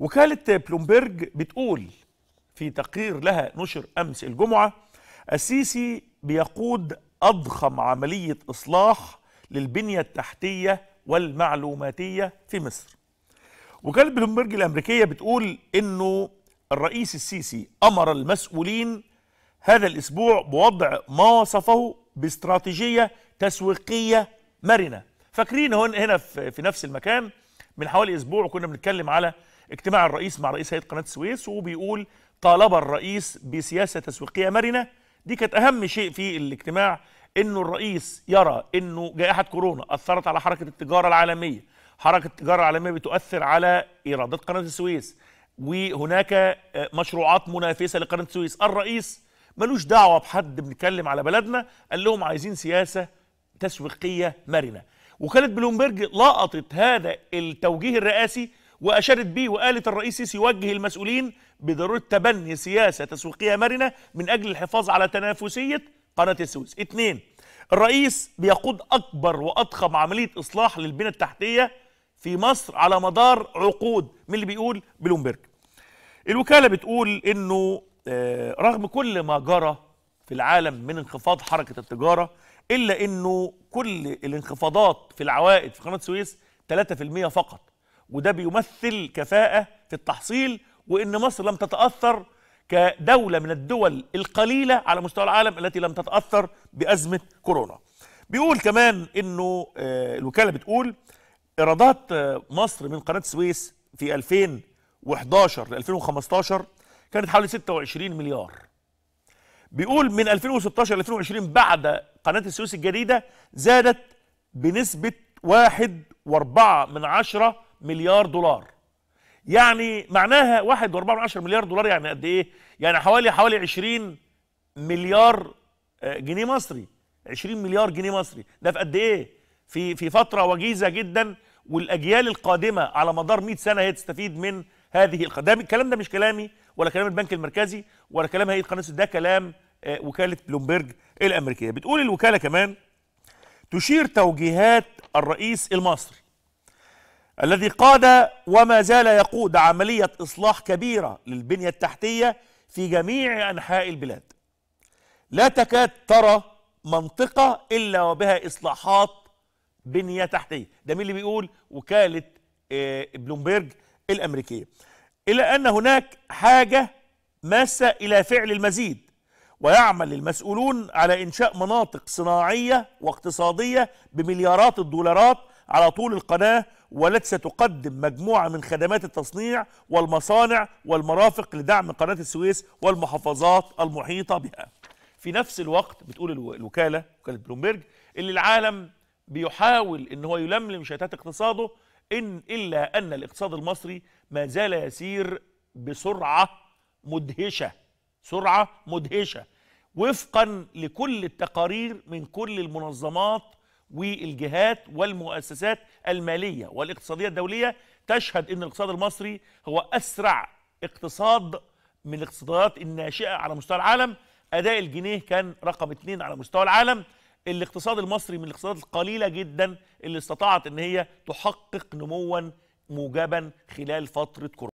وكالة بلومبرج بتقول في تقرير لها نشر أمس الجمعة السيسي بيقود أضخم عملية إصلاح للبنية التحتية والمعلوماتية في مصر وكالة بلومبرج الأمريكية بتقول أنه الرئيس السيسي أمر المسؤولين هذا الأسبوع بوضع ما وصفه باستراتيجية تسويقية مرنة فاكرين هنا في نفس المكان من حوالي أسبوع كنا بنتكلم على اجتماع الرئيس مع رئيس هيئه قناه السويس وبيقول طالب الرئيس بسياسه تسويقيه مرنه دي كانت اهم شيء في الاجتماع انه الرئيس يرى انه جائحه كورونا اثرت على حركه التجاره العالميه حركه التجاره العالميه بتؤثر على ايرادات قناه السويس وهناك آه، مشروعات منافسه لقناه السويس الرئيس ملوش دعوه بحد بنتكلم على بلدنا قال لهم عايزين سياسه تسويقيه مرنه وكانت بلومبرج لقطت هذا التوجيه الرئاسي وأشارت به وقالت الرئيس سيسي يوجه المسؤولين بضرورة تبني سياسة تسويقية مرنة من أجل الحفاظ على تنافسية قناة السويس اثنين الرئيس بيقود أكبر وأضخم عملية إصلاح للبنى التحتية في مصر على مدار عقود من اللي بيقول بلومبرج الوكالة بتقول أنه آه، رغم كل ما جرى في العالم من انخفاض حركة التجارة إلا أنه كل الانخفاضات في العوائد في قناة السويس 3% فقط وده بيمثل كفاءة في التحصيل وإن مصر لم تتأثر كدولة من الدول القليلة على مستوى العالم التي لم تتأثر بأزمة كورونا بيقول كمان إنه آه، الوكالة بتقول إيرادات آه، مصر من قناة السويس في 2011 ل 2015 كانت حوالي 26 مليار بيقول من 2016 ل 2020 بعد قناة السويس الجديدة زادت بنسبة واحد واربعة من عشرة مليار دولار يعني معناها 1.4 مليار دولار يعني قد ايه يعني حوالي حوالي 20 مليار آه، جنيه مصري 20 مليار جنيه مصري ده في قد ايه في في فتره وجيزه جدا والاجيال القادمه على مدار 100 سنه هي تستفيد من هذه القدام الكلام ده مش كلامي ولا كلام البنك المركزي ولا كلام هيئه قناه ده كلام آه، وكاله بلومبرج الامريكيه بتقول الوكاله كمان تشير توجيهات الرئيس المصري الذي قاد وما زال يقود عملية إصلاح كبيرة للبنية التحتية في جميع أنحاء البلاد لا تكاد ترى منطقة إلا وبها إصلاحات بنية تحتية ده مين اللي بيقول وكالة آه، بلومبرج الأمريكية إلا أن هناك حاجة ماسة إلى فعل المزيد ويعمل المسؤولون على إنشاء مناطق صناعية واقتصادية بمليارات الدولارات على طول القناة والتي ستقدم مجموعة من خدمات التصنيع والمصانع والمرافق لدعم قناة السويس والمحافظات المحيطة بها في نفس الوقت بتقول الوكالة وكالة بلومبرج اللي العالم بيحاول ان هو يلملم شتات اقتصاده ان الا ان الاقتصاد المصري ما زال يسير بسرعة مدهشة سرعة مدهشة وفقا لكل التقارير من كل المنظمات والجهات والمؤسسات المالية والاقتصادية الدولية تشهد أن الاقتصاد المصري هو أسرع اقتصاد من الاقتصادات الناشئة على مستوى العالم أداء الجنيه كان رقم اثنين على مستوى العالم الاقتصاد المصري من الاقتصادات القليلة جدا اللي استطاعت أن هي تحقق نموا موجبا خلال فترة كورونا